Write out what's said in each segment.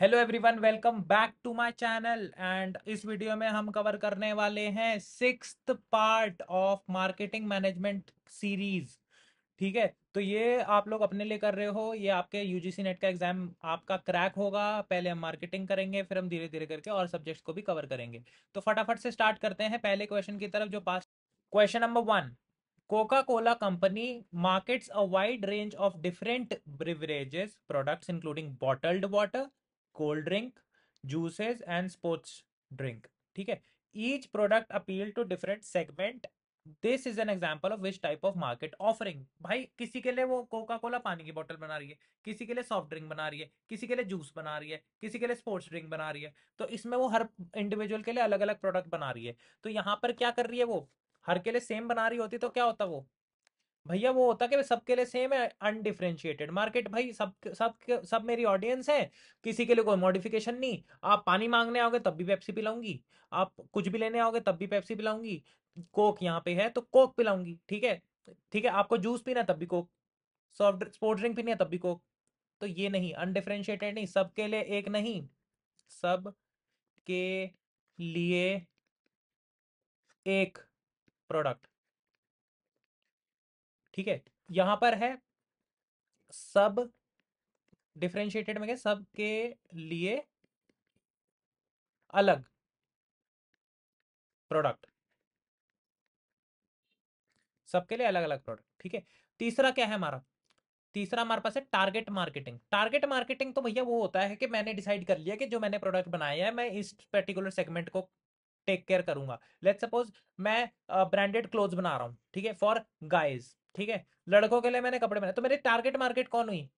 Hello everyone welcome back to my channel and इस video में हम कवर करने वाले हैं six part of marketing management series ठीक है तो ये आप लोग अपने लिए कर रहे हो ये आपके यूजीसी नेट का एग्जाम आपका क्रैक होगा पहले हम मार्केटिंग करेंगे फिर हम धीरे धीरे करके और सब्जेक्ट्स को भी कवर करेंगे तो फटाफट से स्टार्ट करते हैं पहले क्वेश्चन की तरफ जो पास question number one Coca Cola company markets a wide range of different beverages products including bottled water cold drink drink, and sports drink ठीक है each product appeal to different segment this is an example of which type of market offering भाई किसी के लिए वो Coca Cola पानी की bottle बना रही है किसी के लिए सॉफ्ट ड्रिंक बना रही है किसी के लिए जूस बना रही है किसी के लिए स्पोर्ट्स ड्रिंक बना रही है तो इसमें वो हर इंडिविजुअल के लिए अलग अलग प्रोडक्ट बना रही है तो यहाँ पर क्या कर रही है वो हर के लिए सेम बना रही होती तो क्या होता वो भैया वो होता कि सबके लिए सेम है अनडिफ्रेंशिएटेड मार्केट भाई सब सब सब मेरी ऑडियंस है किसी के लिए कोई मॉडिफिकेशन नहीं आप पानी मांगने आओगे तब भी पेप्सी पिलाऊंगी आप कुछ भी लेने आओगे तब भी पेप्सी पिलाऊंगी कोक यहाँ पे है तो कोक पिलाऊंगी ठीक है ठीक है आपको जूस पीना तब भी कोक सॉफ्ट स्पोर्ट ड्रिंक पीनी है तब भी कोक तो ये नहीं अनडिफ्रेंशिएटेड नहीं सबके लिए एक नहीं सब के लिए एक प्रोडक्ट ठीक है यहां पर है सब डिफ्रेंशिएटेड में सब के लिए अलग प्रोडक्ट सबके लिए अलग अलग प्रोडक्ट ठीक है तीसरा क्या है हमारा तीसरा हमारे पास है टारगेट मार्केटिंग टारगेट मार्केटिंग तो भैया वो होता है कि मैंने डिसाइड कर लिया कि जो मैंने प्रोडक्ट बनाया है मैं इस पर्टिकुलर सेगमेंट को टेक केयर करूंगा लेट सपोज मैं ब्रांडेड uh, क्लोथ बना रहा हूँ ठीक है फॉर गाइज ठीक है लड़कों के लिए मैंने कपड़े बनाए तो मेरे टारगेट मार्केट कौन हुई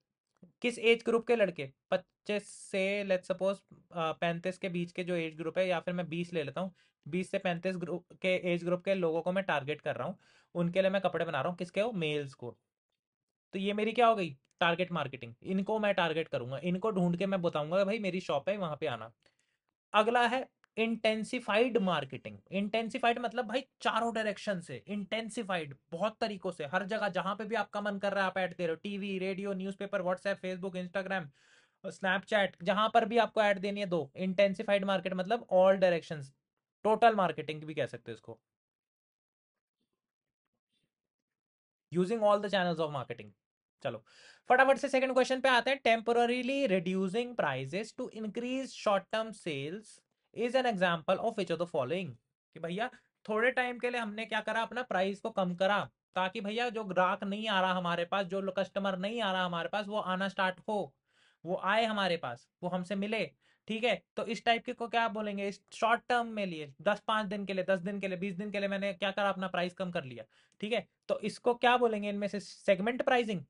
किस एज ग्रुप के लड़के पच्चीस से लेट सपोज पैंतीस के बीच के जो एज ग्रुप है या फिर मैं बीस ले लेता हूँ बीस से पैंतीस ग्रुप के एज ग्रुप के लोगों को मैं टारगेट कर रहा हूँ उनके लिए मैं कपड़े बना रहा हूँ किसके हो मेल्स को तो ये मेरी क्या हो गई टारगेट मार्केटिंग इनको मैं टारगेट करूंगा इनको ढूंढ के मैं बताऊंगा भाई मेरी शॉप है वहां पे आना अगला है इंटेंसिफाइड मार्केटिंग इंटेंसिफाइड मतलब भाई चारों डायरेक्शन से इंटेंसिफाइड बहुत तरीकों से हर जगह जहां पे भी आपका मन कर रहा है आप ऐड दे रहे हो TV radio newspaper WhatsApp Facebook Instagram Snapchat जहां पर भी आपको ऐड देनी है दो इंटेंसिफाइड मार्केट मतलब ऑल डायरेक्शन टोटल मार्केटिंग भी कह सकते हो इसको using all the channels of marketing चलो फटाफट से सेकंड क्वेश्चन पे आते हैं temporarily reducing prices to increase short term sales is an example of which of the following भैया थोड़े टाइम के लिए हमने क्या करा अपना प्राइस को कम करा ताकि भैया जो ग्राहक नहीं आ रहा हमारे पास जो कस्टमर नहीं आ रहा हमारे पास वो आना स्टार्ट हो वो आए हमारे पास वो हमसे मिले ठीक है तो इस टाइप के को क्या बोलेंगे इस शॉर्ट टर्म में लिए दस पांच दिन के लिए दस दिन के लिए बीस दिन के लिए मैंने क्या करा अपना प्राइस कम कर लिया ठीक है तो इसको क्या बोलेंगे इनमें से सेगमेंट प्राइसिंग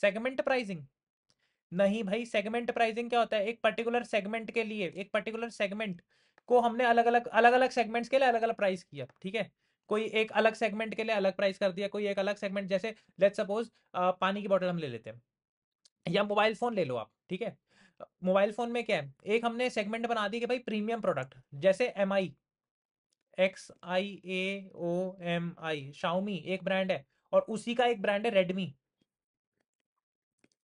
सेगमेंट प्राइसिंग नहीं भाई सेगमेंट प्राइसिंग क्या होता है एक पर्टिकुलर सेगमेंट के लिए एक पर्टिकुलर सेगमेंट को हमने अलग अलग अलग अलग सेगमेंट्स के लिए अलग अलग प्राइस किया ठीक है कोई एक अलग सेगमेंट के लिए अलग प्राइस कर दिया कोई एक अलग सेगमेंट जैसे लेट सपोज पानी की बॉटल हम ले लेते हैं या मोबाइल फ़ोन ले लो आप ठीक है मोबाइल फ़ोन में क्या है एक हमने सेगमेंट बना दी कि भाई प्रीमियम प्रोडक्ट जैसे M I X I A O M I Xiaomi एक ब्रांड है और उसी का एक ब्रांड है रेडमी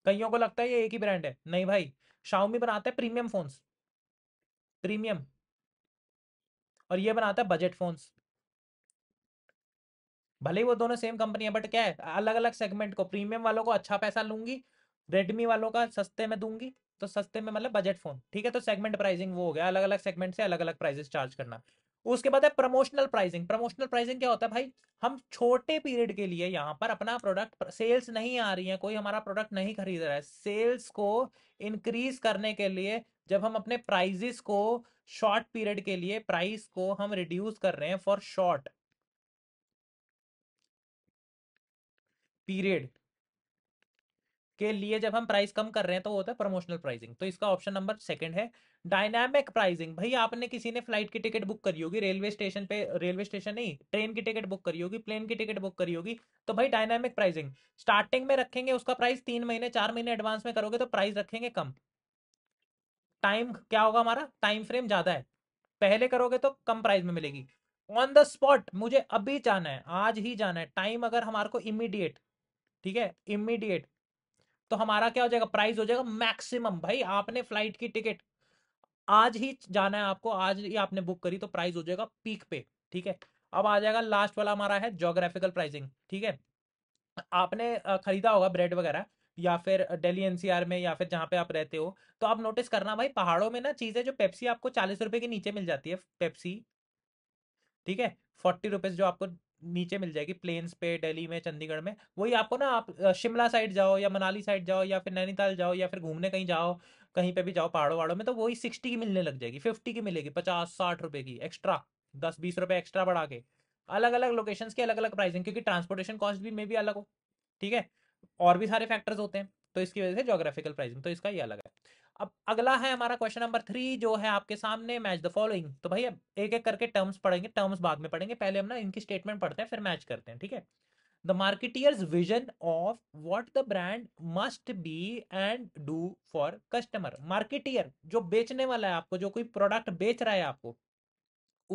कईयों को लगता है ये एक ही ब्रांड है नहीं भाई शाउमी बनाता है प्रीमियम फोन्स प्रीमियम और ये बनाता है बजट फोन्स भले ही वो दोनों सेम कंपनी है बट क्या है अलग अलग सेगमेंट को प्रीमियम वालों को अच्छा पैसा लूंगी रेडमी वालों का सस्ते में दूंगी तो सस्ते में मतलब बजट फोन ठीक है तो सेगमेंट प्राइसिंग वो हो गया अलग अलग सेगमेंट से अलग अलग प्राइजेस चार्ज करना उसके बाद है प्रमोशनल प्राइसिंग प्रमोशनल प्राइसिंग क्या होता है भाई हम छोटे पीरियड के लिए यहाँ पर अपना प्रोडक्ट सेल्स नहीं आ रही है कोई हमारा प्रोडक्ट नहीं खरीद रहा है सेल्स को इंक्रीज करने के लिए जब हम अपने प्राइजेस को शॉर्ट पीरियड के लिए प्राइस को हम रिड्यूस कर रहे हैं फॉर शॉर्ट पीरियड के लिए जब हम प्राइस कम कर रहे हैं तो होता है प्रमोशनल प्राइसिंग तो इसका ऑप्शन नंबर सेकंड है डायनामिक प्राइसिंग भाई आपने किसी ने फ्लाइट की टिकट बुक करी होगी रेलवे स्टेशन पे रेलवे स्टेशन नहीं ट्रेन की टिकट बुक करी होगी प्लेन की टिकट बुक करी होगी तो भाई डायनामिक प्राइसिंग स्टार्टिंग में रखेंगे उसका प्राइस तीन महीने चार महीने एडवांस में करोगे तो प्राइस रखेंगे कम टाइम क्या होगा हमारा टाइम फ्रेम ज्यादा है पहले करोगे तो कम प्राइस में मिलेगी ऑन द स्पॉट मुझे अभी जाना है आज ही जाना है टाइम अगर हमारे को इमीडिएट ठीक है इमीडिएट तो हमारा क्या हो जाएगा प्राइस हो जाएगा मैक्सिमम भाई आपने फ्लाइट की टिकट आज ही जाना है आपको आज ही आपने बुक करी तो प्राइस हो जाएगा पीक पे ठीक है अब आ जाएगा लास्ट वाला हमारा है जोग्राफिकल प्राइसिंग ठीक है आपने खरीदा होगा ब्रेड वगैरह या फिर दिल्ली एनसीआर में या फिर जहां पे आप रहते हो तो आप नोटिस करना भाई पहाड़ों में ना चीज़ें जो पेप्सी आपको चालीस रुपए के नीचे मिल जाती है पेप्सी ठीक है फोर्टी रुपीज़ जो आपको नीचे मिल जाएगी प्लेन्स पे दिल्ली में चंडीगढ़ में वही आपको ना आप शिमला साइड जाओ या मनाली साइड जाओ या फिर नैनीताल जाओ या फिर घूमने कहीं जाओ कहीं पे भी जाओ पहाड़ों वहाड़ों में तो वही सिक्सटी की मिलने लग जाएगी फिफ्टी की मिलेगी पचास साठ रुपए की एक्स्ट्रा दस बीस रुपए एक्स्ट्रा बढ़ा के अलग अलग लोकेशन के अलग अलग प्राइसिंग क्योंकि ट्रांसपोर्टेशन कॉस्ट भी मे भी अलग हो ठीक है और भी सारे फैक्टर्स होते हैं तो इसकी वजह से जोग्राफिकल प्राइसिंग तो इसका ये अलग है अब अगला है हमारा क्वेश्चन नंबर थ्री जो है आपके सामने मैच द फॉलोइंग तो भाई अब एक एक करके टर्म्स पढ़ेंगे टर्म्स बाद में पढ़ेंगे पहले हम ना इनकी स्टेटमेंट पढ़ते हैं फिर मैच करते हैं ठीक है the marketers vision of what the brand must be and do for customer marketer जो बेचने वाला है आपको जो कोई प्रोडक्ट बेच रहा है आपको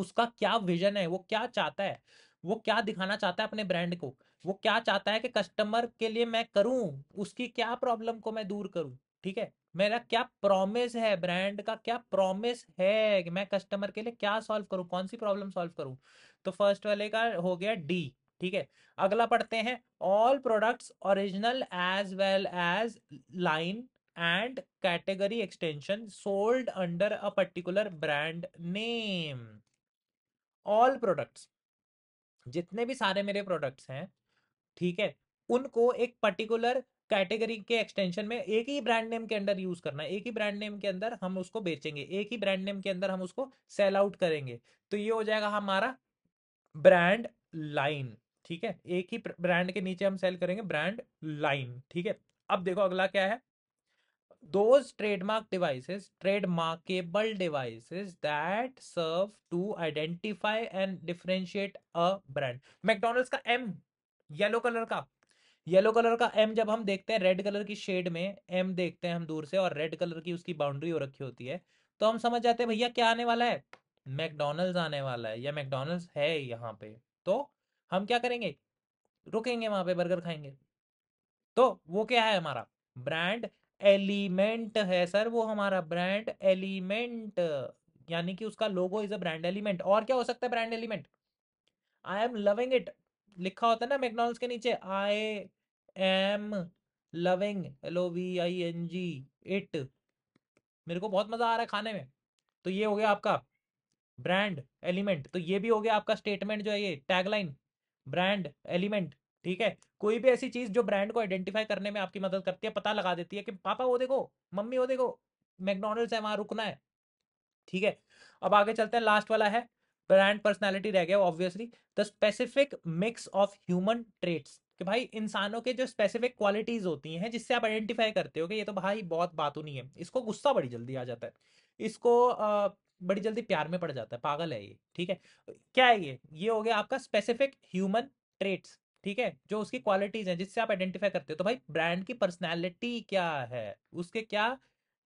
उसका क्या विजन है वो क्या चाहता है वो क्या दिखाना चाहता है अपने ब्रांड को वो क्या चाहता है कि कस्टमर के लिए मैं करूं उसकी क्या प्रॉब्लम को मैं दूर करूं ठीक है मेरा क्या प्रॉमिस है ब्रांड का क्या प्रॉमिस है कि मैं कस्टमर के लिए क्या सॉल्व करूं कौन सी प्रॉब्लम सॉल्व करूं तो फर्स्ट वाले का हो गया डी ठीक है अगला पढ़ते हैं all products original as well as line and category extension sold under a particular brand name all products जितने भी सारे मेरे प्रोडक्ट्स हैं ठीक है उनको एक पर्टिकुलर कैटेगरी के एक्सटेंशन में एक ही ब्रांड नेम के अंदर यूज करना है एक ही ब्रांड नेम के अंदर हम उसको बेचेंगे एक ही ब्रांड नेम के अंदर हम उसको सेल आउट करेंगे तो ये हो जाएगा हमारा ब्रांड लाइन ठीक है एक ही ब्रांड के नीचे हम सेल करेंगे ब्रांड लाइन ठीक है अब देखो अगला क्या है those trademark devices trademarkable devices that serve to identify and differentiate a brand McDonald's का एम येलो कलर का येलो कलर का एम जब हम देखते हैं रेड कलर की शेड में एम देखते हैं हम दूर से और रेड कलर की उसकी बाउंड्री हो रखी होती है तो हम समझ जाते हैं भैया क्या आने वाला है मैकडोनल्ड आने वाला है या मैकडोनल्ड है यहाँ पे तो हम क्या करेंगे रुकेंगे वहां पे बर्गर खाएंगे तो वो क्या है हमारा ब्रांड एलिमेंट है सर वो हमारा ब्रांड एलिमेंट यानी कि उसका logo is a brand element और क्या हो सकता है brand element I am loving it लिखा होता है ना मैकडोनल्ड्स के नीचे I am loving L O V I N G it मेरे को बहुत मजा आ रहा है खाने में तो ये हो गया आपका ब्रांड एलिमेंट तो ये भी हो गया आपका स्टेटमेंट जो है ये टैगलाइन ब्रांड एलिमेंट ठीक है कोई भी ऐसी चीज जो ब्रांड को आइडेंटिफाई करने में आपकी मदद करती है पता लगा देती है कि पापा वो देखो मम्मी वो देखो मैकडोनल्ड्स है वहां रुकना है ठीक है अब आगे चलते हैं लास्ट वाला है ब्रांड पर्सनैलिटी रह गया obviously the specific mix of human traits कि भाई इंसानों के जो स्पेसिफिक क्वालिटीज होती हैं जिससे आप आइडेंटिफाई करते हो कि ये तो भाई बहुत बात नहीं है इसको गुस्सा बड़ी जल्दी आ जाता है इसको आ, बड़ी जल्दी प्यार में पड़ जाता है पागल है ये ठीक है क्या है ये ये हो गया आपका स्पेसिफिक ह्यूमन ट्रेट्स ठीक है जो उसकी क्वालिटीज हैं जिससे आप आइडेंटिफाई करते हो तो भाई ब्रांड की पर्सनैलिटी क्या है उसके क्या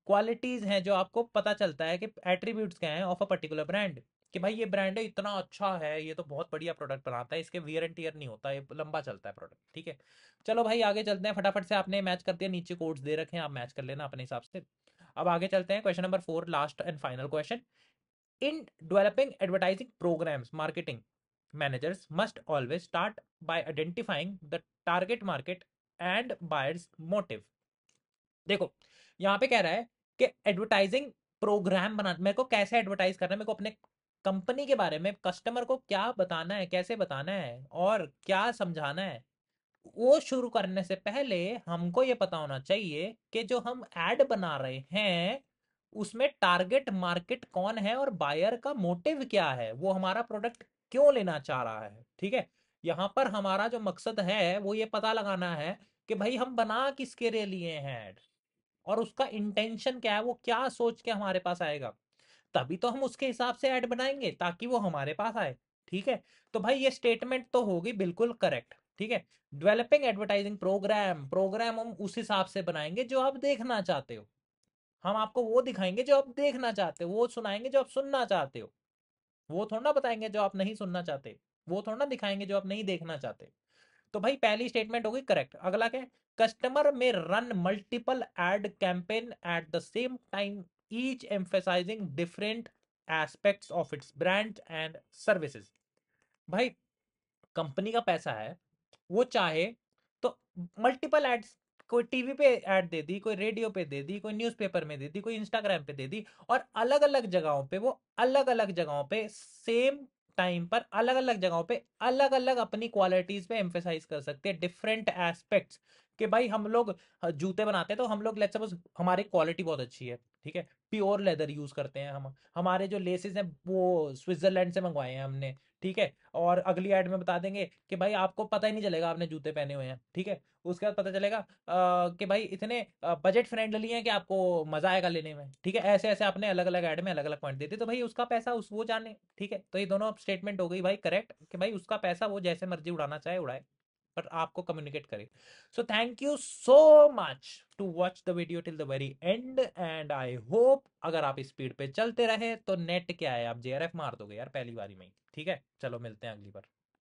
क्वालिटीज हैं जो आपको पता चलता है कि एट्रीब्यूट्स क्या हैं ऑफ अ पर्टिकुलर ब्रांड कि भाई ये ब्रांड है इतना अच्छा है ये तो बहुत बढ़िया प्रोडक्ट बनाता है इसके वियर एंड टीयर नहीं होता ये लंबा चलता है प्रोडक्ट ठीक है चलो भाई आगे चलते हैं फटाफट से आपने मैच कर दिया नीचे कोड्स दे रखे हैं आप मैच कर लेना अपने हिसाब से अब आगे चलते हैं question number four last and final question in developing advertising programs marketing managers must always start by identifying the target market and buyers motive देखो यहाँ पे कह रहा है कि एडवर्टाइजिंग प्रोग्राम बना मेरे को कैसे एडवर्टाइज करना है मेरे को अपने कंपनी के बारे में कस्टमर को क्या बताना है कैसे बताना है और क्या समझाना है वो शुरू करने से पहले हमको ये पता होना चाहिए कि जो हम ऐड बना रहे हैं उसमें टारगेट मार्केट कौन है और बायर का मोटिव क्या है वो हमारा प्रोडक्ट क्यों लेना चाह रहा है ठीक है यहाँ पर हमारा जो मकसद है वो ये पता लगाना है कि भाई हम बना किसके लिए लिए हैं और उसका इंटेंशन क्या है वो क्या सोच के हमारे पास आएगा तभी तो हम उसके हिसाब से ऐड बनाएंगे ताकि वो हमारे पास आए ठीक है तो भाई ये स्टेटमेंट तो होगी बिल्कुल करेक्ट ठीक है डेवलपिंग एडवर्टाइजिंग प्रोग्राम प्रोग्राम हम उस हिसाब से बनाएंगे जो आप देखना चाहते हो हम आपको वो दिखाएंगे जो आप देखना चाहते हो वो सुनाएंगे जो आप सुनना चाहते हो वो थोड़ा ना बताएंगे जो आप नहीं सुनना चाहते वो थोड़ा ना दिखाएंगे जो आप नहीं देखना चाहते तो भाई पहली स्टेटमेंट होगी करेक्ट अगला क्या customer may run multiple ad campaign at the same time each emphasizing different aspects of its brand and services. भाई कंपनी का पैसा है वो चाहे तो मल्टीपल एड्स कोई टीवी पे एड दे दी कोई रेडियो पे दे दी कोई न्यूज़पेपर में दे दी कोई इंस्टाग्राम पे दे दी और अलग अलग जगहों पे वो अलग अलग जगहों पे सेम टाइम पर अलग अलग जगहों पे अलग अलग अपनी क्वालिटीज पे एम्फेसाइज कर सकते हैं डिफरेंट एस्पेक्ट्स कि भाई हम लोग हाँ, जूते बनाते हैं तो हम लोग लेट्स सपोज हमारी क्वालिटी बहुत अच्छी है ठीक है प्योर लेदर यूज करते हैं हम हमारे जो लेसेस हैं वो स्विट्जरलैंड से मंगवाए हैं हमने ठीक है और अगली एड में बता देंगे कि भाई आपको पता ही नहीं चलेगा आपने जूते पहने हुए हैं ठीक है उसके बाद पता चलेगा आ, कि भाई इतने बजट फ्रेंडली हैं कि आपको मजा आएगा लेने में ठीक है ऐसे ऐसे आपने अलग अलग एड में अलग अलग पॉइंट देते तो भाई उसका पैसा उस वो जाने ठीक है तो ये दोनों स्टेटमेंट हो गई भाई करेक्ट कि भाई उसका पैसा वो जैसे मर्जी उड़ाना चाहे उड़ाए बट आपको कम्युनिकेट करें so thank you so much to watch the video till the very end and I hope अगर आप स्पीड पे चलते रहे तो नेट क्या है आप जे मार दोगे यार पहली बारी में ठीक है चलो मिलते हैं अगली बार